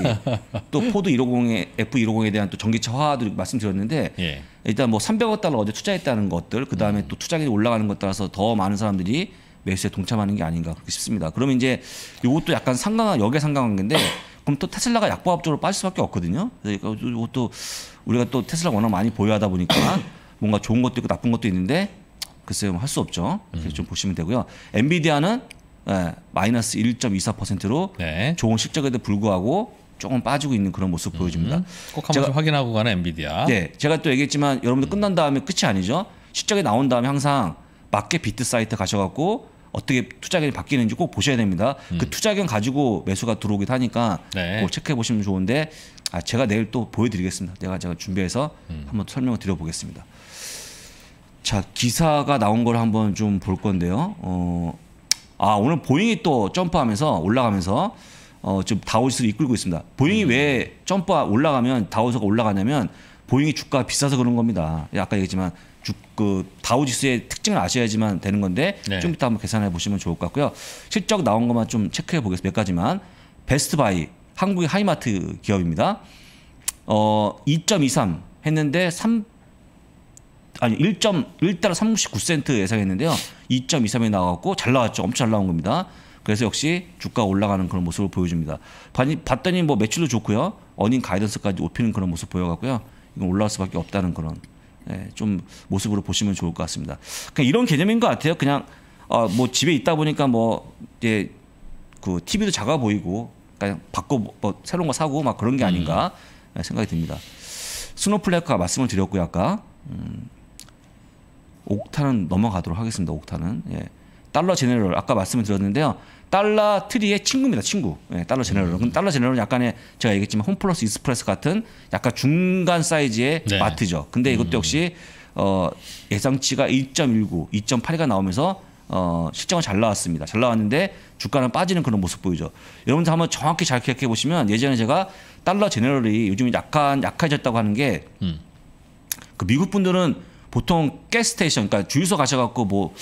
또 포드 150에 F150에 대한 또 전기차화도 말씀드렸는데 예. 일단 뭐 300억 달러 어제 투자했다는 것들 그 다음에 음. 또 투자율이 올라가는 것 따라서 더 많은 사람들이 매수에 동참하는 게 아닌가 그렇게 싶습니다. 그러면 이제 이것도 약간 상강한 역의 상강관계인데 그럼 또 테슬라가 약보합 적으로 빠질 수밖에 없거든요. 그러니까 이것도 우리가 또 테슬라 워낙 많이 보유하다 보니까 <coughs> 뭔가 좋은 것도 있고 나쁜 것도 있는데 글쎄요 뭐 할수 없죠. 그래서 음. 좀 보시면 되고요. 엔비디아는 예, 마이너스 1.24%로 네. 좋은 실적에도 불구하고 조금 빠지고 있는 그런 모습 보여집니다. 음, 꼭 한번 확인하고 가는 엔비디아. 네, 제가 또 얘기했지만 여러분들 끝난 다음에 끝이 아니죠. 실적이 나온 다음에 항상 마켓 비트 사이트 가셔갖고 어떻게 투자 견이 바뀌는지 꼭 보셔야 됩니다. 음. 그 투자 견 가지고 매수가 들어오기도 하니까 네. 꼭 체크해 보시면 좋은데 아, 제가 내일 또 보여드리겠습니다. 내가 제가 준비해서 음. 한번 설명을 드려보겠습니다. 자 기사가 나온 걸 한번 좀 볼 건데요. 어, 아 오늘 보잉이 또 점프하면서 올라가면서 어, 좀 다우스를 이끌고 있습니다. 보잉이 음. 왜 점프 올라가면 다우스가 올라가냐면 보잉이 주가가 비싸서 그런 겁니다. 아까 얘기했지만 주, 그 다우지수의 특징을 아셔야지만 되는 건데 네. 좀 이따 한번 계산해 보시면 좋을 것 같고요. 실적 나온 것만 좀 체크해 보겠습니다. 몇 가지만. 베스트바이 한국의 하이마트 기업입니다. 어, 2.23 했는데 아니 1.1달러 39센트 예상했는데요. 2 2 3에 나왔고 잘 나왔죠. 엄청 잘 나온 겁니다. 그래서 역시 주가 올라가는 그런 모습을 보여줍니다. 봤더니 뭐 매출도 좋고요. 어닝 가이던스까지 높이는 그런 모습 보여갖고요. 이건 올라갈 수밖에 없다는 그런 예, 좀 모습으로 보시면 좋을 것 같습니다. 그냥 이런 개념인 것 같아요. 그냥 어, 뭐 집에 있다 보니까 뭐 이제 그 TV도 작아 보이고 그냥 바꿔 뭐, 뭐 새로운 거 사고 막 그런 게 음. 아닌가 음. 생각이 듭니다. 스노플레가 말씀을 드렸고요 아까. 음. 옥타는 넘어가도록 하겠습니다. 옥타는 예. 달러 제네럴 아까 말씀을 드렸는데요. 달러 트리의 친구입니다. 친구. 예, 달러 제네럴. 그 달러 제네럴은 약간의 제가 얘기했지만 홈플러스 익스프레스 같은 약간 중간 사이즈의 네. 마트죠. 근데 이것도 음. 역시 어, 예상치가 1.19, 2.8가 나오면서 어, 실정은잘 나왔습니다. 잘 나왔는데 주가는 빠지는 그런 모습 보이죠. 여러분들 한번 정확히 잘 기억해 보시면 예전에 제가 달러 제네럴이 요즘 약간 약해졌다고 하는 게그 음. 그 미국 분들은 보통 게스테이션 그러니까 주유소 가셔갖고 뭐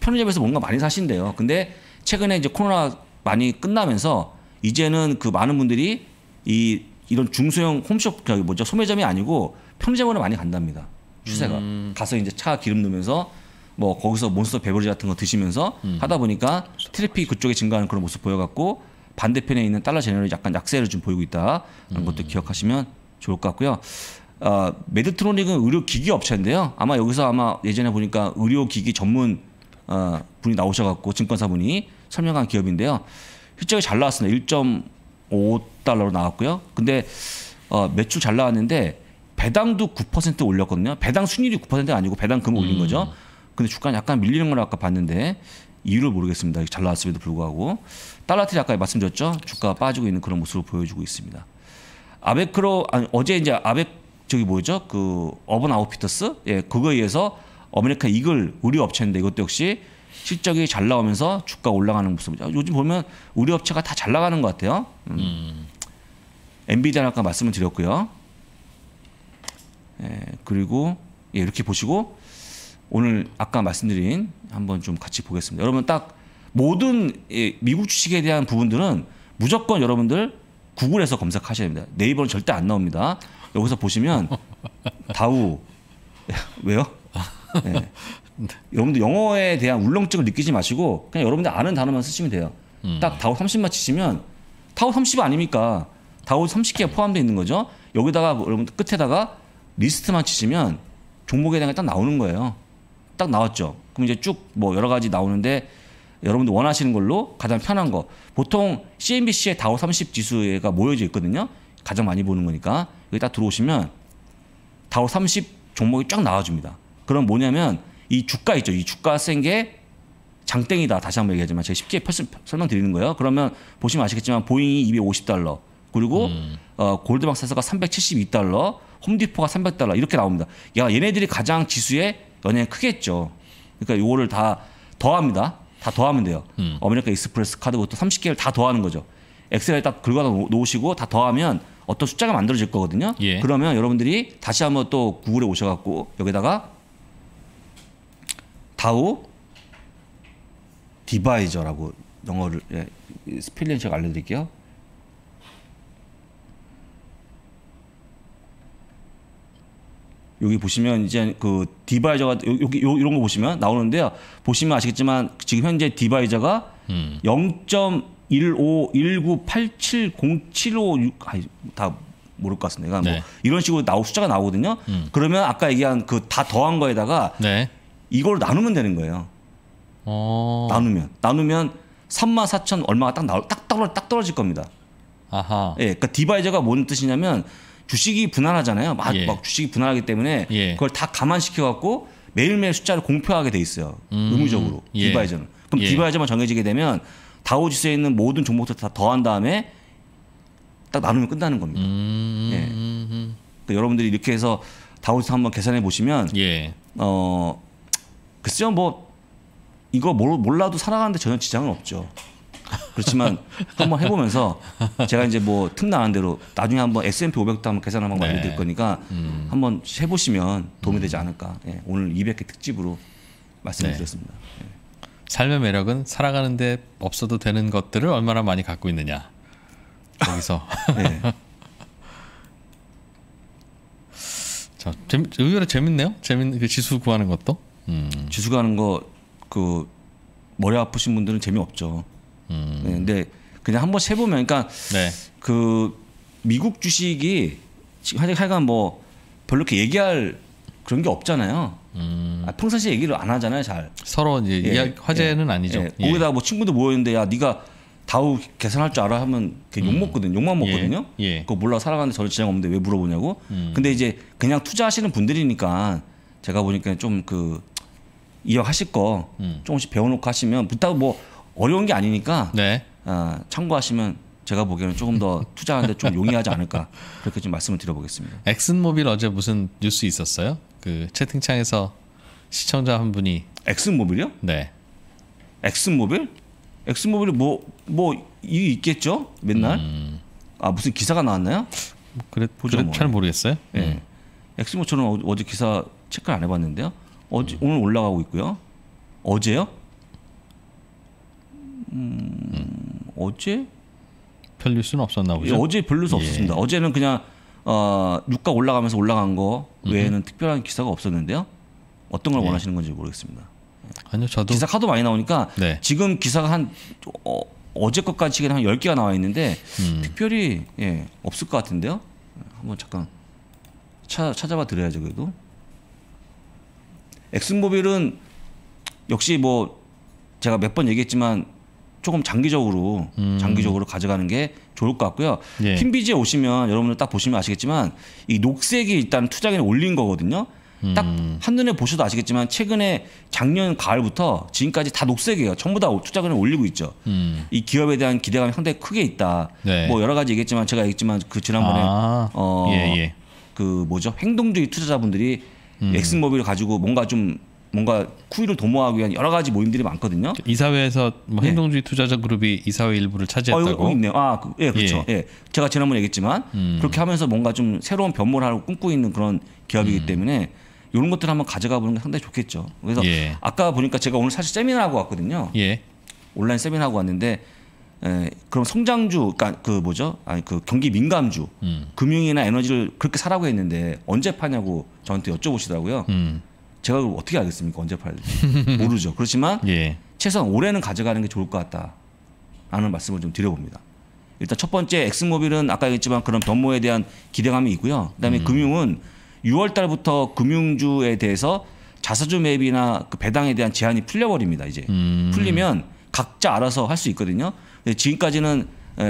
편의점에서 뭔가 많이 사신대요. 근데 최근에 이제 코로나 많이 끝나면서 이제는 그 많은 분들이 이 이런 중소형 홈쇼 그 뭐죠 소매점이 아니고 편의점으로 많이 간답니다. 추세가 음. 가서 이제 차 기름 넣으면서 뭐 거기서 몬스터 베버리지 같은 거 드시면서 음. 하다 보니까 트래픽 그쪽에 증가하는 그런 모습 보여갖고 반대편에 있는 달러 제너럴 약간 약세를 좀 보이고 있다라는 음. 것도 기억하시면 좋을 것 같고요. 어, 메드트로닉은 의료 기기 업체인데요. 아마 여기서 아마 예전에 보니까 의료 기기 전문 어, 분이 나오셔갖고 증권사 분이 설명한 기업인데요. 실적이 잘 나왔습니다. 1.5달러로 나왔고요. 근데 어, 매출 잘 나왔는데 배당도 9% 올렸거든요. 배당 순위율이 9%가 아니고 배당금 을 음. 올린 거죠. 근데 주가 약간 밀리는 걸 아까 봤는데 이유를 모르겠습니다. 잘 나왔음에도 불구하고 달러트리 아까 말씀드렸죠. 주가 가 빠지고 있는 그런 모습을 보여주고 있습니다. 아베크로 아니, 어제 이제 아베 크 저기 뭐죠? 그 어반 아웃피터스 예 그거에 의해서 아메리카 이글 우리 업체인데 이것도 역시 실적이 잘 나오면서 주가 올라가는 모습이죠. 요즘 보면 우리 업체가 다 잘 나가는 것 같아요. 음. 엔비디아는 음. 아까 말씀을 드렸고요. 예, 그리고 예, 이렇게 보시고 오늘 아까 말씀드린 한번 좀 같이 보겠습니다. 여러분 딱 모든 예, 미국 주식에 대한 부분들은 무조건 여러분들 구글에서 검색하셔야 됩니다. 네이버는 절대 안 나옵니다. 여기서 보시면 다우 <laughs> 왜요? 네. 여러분들 영어에 대한 울렁증을 느끼지 마시고 그냥 여러분들 아는 단어만 쓰시면 돼요. 음. 딱 다우 30만 치시면 다우 30 아닙니까? 다우 30개가 포함되어 있는 거죠. 여기다가 뭐 여러분 들 끝에다가 리스트만 치시면 종목에 대한 게딱 나오는 거예요. 딱 나왔죠. 그럼 이제 쭉 뭐 여러 가지 나오는데 여러분들 원하시는 걸로 가장 편한 거. 보통 CNBC의 다우 30 지수가 모여져 있거든요. 가장 많이 보는 거니까. 여기 딱 들어오시면 다우 30 종목이 쫙 나와줍니다. 그럼 뭐냐면 이 주가 있죠. 이 주가 센 게 장땡이다. 다시 한 번 얘기하지만 제가 쉽게 설명드리는 거예요. 그러면 보시면 아시겠지만 보잉이 250달러 그리고 음. 어, 골드박스에서가 372달러 홈디포가 300달러 이렇게 나옵니다. 야 얘네들이 가장 지수에 연연 크겠죠. 그러니까 요거를 다 더합니다. 다 더하면 돼요. 음. 어메리카 익스프레스 카드 부터 30개를 다 더하는 거죠. 엑셀에 딱 긁어 놓으시고 다 더하면 어떤 숫자가 만들어질 거거든요. 예. 그러면 여러분들이 다시 한번 또 구글에 오셔갖고 여기다가 다우 디바이저라고 영어를 예, 스펠링 제가 알려드릴게요. 여기 보시면 이제 그 디바이저가 여기 요, 이런 거 보시면 나오는데요. 보시면 아시겠지만 지금 현재 디바이저가 음. 0. 1519870756 아니 다 모를 것 같습니다. 그러니까 뭐 네. 뭐 이런 식으로 나오 숫자가 나오거든요. 음. 그러면 아까 얘기한 그 다 더한 거에다가 네. 이걸 나누면 되는 거예요. 어... 나누면 나누면 3 4 0 0 0 얼마가 딱 나올 딱 떨어 딱 떨어질 겁니다. 아하. 예, 그러니까 디바이저가 뭔 뜻이냐면 주식이 분할하잖아요. 막, 예. 막 주식이 분할하기 때문에 예. 그걸 다 감안시켜 갖고 매일매일 숫자를 공표하게 돼 있어요. 음... 의무적으로 예. 디바이저는. 그럼 예. 디바이저만 정해지게 되면 다우지수에 있는 모든 종목들 다 더한 다음에 딱 나누면 끝나는 겁니다. 음... 예. 그러니까 여러분들이 이렇게 해서 다우지수 한번 계산해 보시면 예. 어 글쎄요 뭐 이거 몰라도 살아가는데 전혀 지장은 없죠. 그렇지만 <laughs> 한번 해보면서 제가 이제 뭐 틈나는 대로 나중에 한번 S&P 500도 한번 계산 한번 네. 알려드릴 거니까 음. 한번 해보시면 도움이 되지 음. 않을까. 예, 오늘 200개 특집으로 말씀드렸습니다. 네. 예. 삶의 매력은 살아가는데 없어도 되는 것들을 얼마나 많이 갖고 있느냐. 거기서. 네. <laughs> 자, 재미, 의외로 재밌네요. 재밌는 그 지수 구하는 것도. 음. 지수 구하는 거 그 머리 아프신 분들은 재미없죠. 음. 네, 근데 그냥 한번 세 보면 그러니까 네. 그 미국 주식이 지금 하여간 뭐 별로 이렇게 얘기할 그런 게 없잖아요. 음. 아, 평상시 얘기를 안 하잖아요, 잘. 서로 이제 예, 이야, 화제는 예, 아니죠. 예. 예. 거기다 뭐 친구들 모였는데 야 아, 네가 다우 계산할 줄 알아 하면 욕 음. 먹거든, 욕만 예. 먹거든요. 예. 그거 몰라 살아가는데 저를 지장 없는데 왜 물어보냐고. 음. 근데 이제 그냥 투자하시는 분들이니까 제가 보니까 좀 그 이력하실 거 음. 조금씩 배워놓고 하시면 부탁 뭐 어려운 게 아니니까 네. 어, 참고하시면 제가 보기에는 조금 더 <laughs> 투자하는데 좀 용이하지 않을까 그렇게 좀 말씀을 드려보겠습니다. 엑슨모빌 어제 무슨 뉴스 있었어요? 그 채팅창에서 시청자 한 분이 엑스모빌이요? 네. 엑스모빌? 엑스모빌이 뭐뭐 이 있겠죠? 맨날. 음. 아 무슨 기사가 나왔나요? 그래 보죠. 뭐. 그래, 잘 모르겠어요. 예. 네. 네. 엑스모처럼 어, 어제 기사 체크를 안 해봤는데요. 어제 음. 오늘 올라가고 있고요. 어제요? 음, 음. 어제? 별 뉴스는 없었나 보죠. 예, 어제 별 뉴스 예. 없었습니다. 어제는 그냥 어, 유가 올라가면서 올라간 거 음. 외에는 음. 특별한 기사가 없었는데요. 어떤 걸 네. 원하시는 건지 모르겠습니다. 아니요, 저도 기사 카드 많이 나오니까 네. 지금 기사가 한 어, 어제 것까지는 한 10개가 나와 있는데 음. 특별히 예, 없을 것 같은데요. 한번 잠깐 차, 찾아봐 드려야죠, 그래도. 엑슨모빌은 역시 뭐 제가 몇 번 얘기했지만 조금 장기적으로 음. 장기적으로 가져가는 게 좋을 것 같고요. 예. 핀비지에 오시면 여러분들 딱 보시면 아시겠지만 이 녹색이 일단 투자금이 올린 거거든요. 음. 딱 한눈에 보셔도 아시겠지만 최근에 작년 가을부터 지금까지 다 녹색이에요. 전부 다 투자금을 올리고 있죠. 음. 이 기업에 대한 기대감이 상당히 크게 있다. 네. 뭐 여러 가지 얘기했지만 제가 얘기했지만 그 지난번에 아. 어, 예, 예. 그 뭐죠 행동주의 투자자분들이 음. 엑슨모빌을 가지고 뭔가 좀 뭔가 쿠이를 도모하기 위한 여러 가지 모임들이 많거든요. 이사회에서 뭐 네. 행동주의 투자자 그룹이 이사회 일부를 차지했다고. 어, 있네요. 아, 그, 예, 그렇죠. 예. 예. 제가 지난번에 얘기했지만 음. 그렇게 하면서 뭔가 좀 새로운 변모를 하고 꿈꾸고 있는 그런 기업이기 음. 때문에 이런 것들을 한번 가져가 보는 게 상당히 좋겠죠. 그래서 예. 아까 보니까 제가 오늘 사실 세미나 하고 왔거든요. 예. 온라인 세미나 하고 왔는데 에, 예, 그럼 성장주, 그러니까 그 뭐죠? 아니 그 경기 민감주, 음. 금융이나 에너지를 그렇게 사라고 했는데 언제 파냐고 저한테 여쭤보시더라고요. 음. 제가 어떻게 알겠습니까? 언제 팔지 <laughs> 모르죠. 그렇지만 예. 최소한 올해는 가져가는 게 좋을 것 같다라는 말씀을 좀 드려봅니다. 일단 첫 번째 엑스모빌은 아까 얘기했지만 그런 변모에 대한 기대감이 있고요. 그다음에 음. 금융은 6월 달부터 금융주에 대해서 자사주 매입이나 그 배당에 대한 제한이 풀려버립니다. 이제 음. 풀리면 각자 알아서 할 수 있거든요. 지금까지는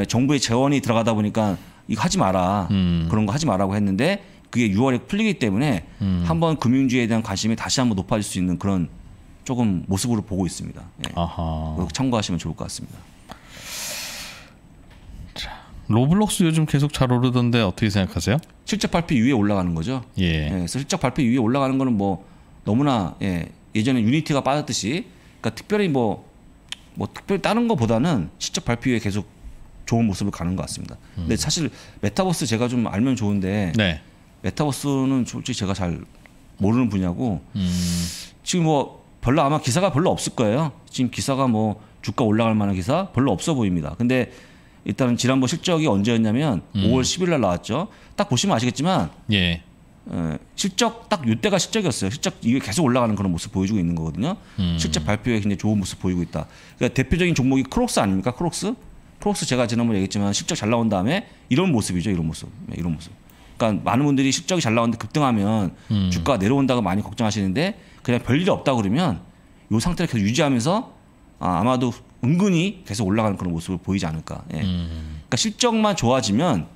정부의 재원이 들어가다 보니까 이거 하지 마라 음. 그런 거 하지 마라고 했는데 그게 6월에 풀리기 때문에 음. 한번 금융주에 대한 관심이 다시 한번 높아질 수 있는 그런 조금 모습으로 보고 있습니다. 예. 참고하시면 좋을 것 같습니다. 로블록스 요즘 계속 잘 오르던데 어떻게 생각하세요? 실적 발표 이후에 올라가는 거죠. 예. 예 그래서 실적 발표 이후에 올라가는 거는 뭐 너무나 예, 예전에 유니티가 빠졌듯이 그러니까 특별히 뭐뭐 뭐 특별히 다른 것보다는 실적 발표 이후에 계속 좋은 모습을 가는 것 같습니다. 음. 근데 사실 메타버스 제가 좀 알면 좋은데 네. 메타버스는 솔직히 제가 잘 모르는 분야고 음. 지금 뭐 별로 아마 기사가 별로 없을 거예요. 지금 기사가 뭐 주가 올라갈 만한 기사 별로 없어 보입니다. 근데 일단은 지난번 실적이 언제였냐면 음. 5월 10일 날 나왔죠. 딱 보시면 아시겠지만 예. 에, 어, 실적 딱 이때가 실적이었어요. 실적 이게 계속 올라가는 그런 모습 보여주고 있는 거거든요. 음. 실적 발표에 굉장히 좋은 모습 보이고 있다. 그러니까 대표적인 종목이 크록스 아닙니까? 크록스? 크록스 제가 지난번에 얘기했지만 실적 잘 나온 다음에 이런 모습이죠. 이런 모습. 네, 이런 모습. 그러니까 많은 분들이 실적이 잘 나오는데 급등하면 음. 주가가 내려온다고 많이 걱정하시는데 그냥 별일 없다 그러면 요 상태를 계속 유지하면서 아, 아마도 은근히 계속 올라가는 그런 모습을 보이지 않을까. 예. 음. 그러니까 실적만 좋아지면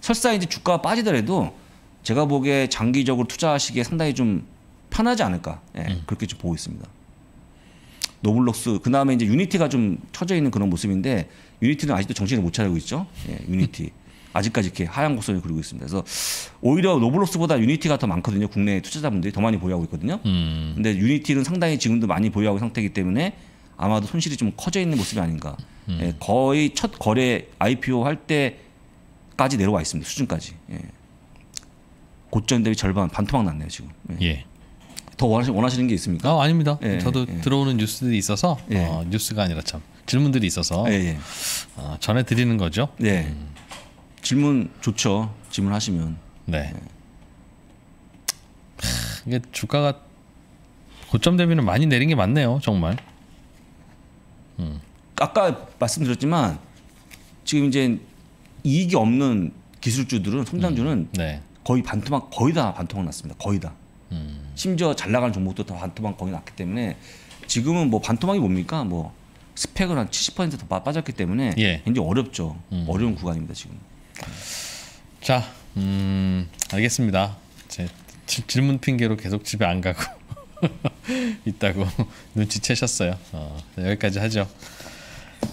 설사 이제 주가가 빠지더라도 제가 보기에 장기적으로 투자하시기에 상당히 좀 편하지 않을까. 예. 음. 그렇게 좀 보고 있습니다. 노블록스 그 다음에 이제 유니티가 좀 처져 있는 그런 모습인데 유니티는 아직도 정신을 못 차리고 있죠. 예, 유니티. <laughs> 아직까지 이렇게 하얀 곡선을 그리고 있습니다. 그래서 오히려 로블록스보다 유니티가 더 많거든요. 국내 투자자분들이 더 많이 보유하고 있거든요. 음. 근데 유니티는 상당히 지금도 많이 보유하고 상태이기 때문에 아마도 손실이 좀 커져 있는 모습이 아닌가. 음. 예, 거의 첫 거래 IPO 할 때까지 내려와 있습니다. 수준까지. 예. 고점 대비 절반 반토막 났네요 지금. 예. 예. 더 원하시는 게 있습니까? 아, 아닙니다. 예, 저도 예. 들어오는 뉴스들이 있어서 예. 어, 뉴스가 아니라 참 질문들이 있어서 예, 예. 어, 전해 드리는 거죠. 예. 음. 질문 좋죠. 질문하시면. 네. 네. 하, 이게 주가가 고점 대비는 많이 내린 게 맞네요, 정말. 음. 아까 말씀드렸지만 지금 이제 이익이 없는 기술주들은 성장주는 음. 네. 거의 반토막 거의 다 반토막 났습니다. 거의 다. 음. 심지어 잘 나가는 종목도 다 반토막 거의 났기 때문에 지금은 뭐 반토막이 뭡니까? 뭐 스펙을 한 70%더 빠졌기 때문에 예. 굉장히 어렵죠. 음. 어려운 구간입니다 지금. 자, 음, 알겠습니다. 제 질문 핑계로 계속 집에 안 가고 <laughs> 있다고 <laughs> 눈치채셨어요. 어, 네, 여기까지 하죠.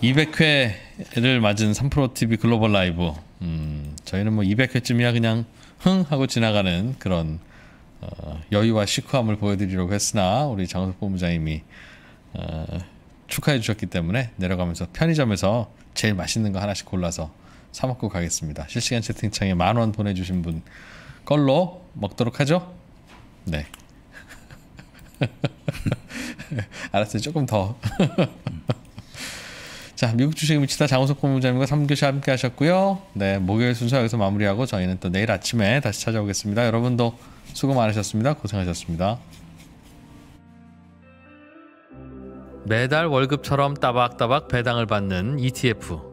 200회를 맞은 3프로TV 글로벌 라이브. 음, 저희는 뭐 200회쯤이야 그냥 흥 하고 지나가는 그런 어, 여유와 시크함을 보여드리려고 했으나 우리 장원석 본부장님이 어, 축하해 주셨기 때문에 내려가면서 편의점에서 제일 맛있는 거 하나씩 골라서 사 먹고 가겠습니다. 실시간 채팅창에 만 원 보내주신 분 걸로 먹도록 하죠. 네. <laughs> 알았어요. 조금 더. <laughs> 자, 미국 주식에 미치다 장우석 본부장님과 3교시 함께 하셨고요. 네, 목요일 순서 여기서 마무리하고 저희는 또 내일 아침에 다시 찾아오겠습니다. 여러분도 수고 많으셨습니다. 고생하셨습니다. 매달 월급처럼 따박따박 배당을 받는 ETF.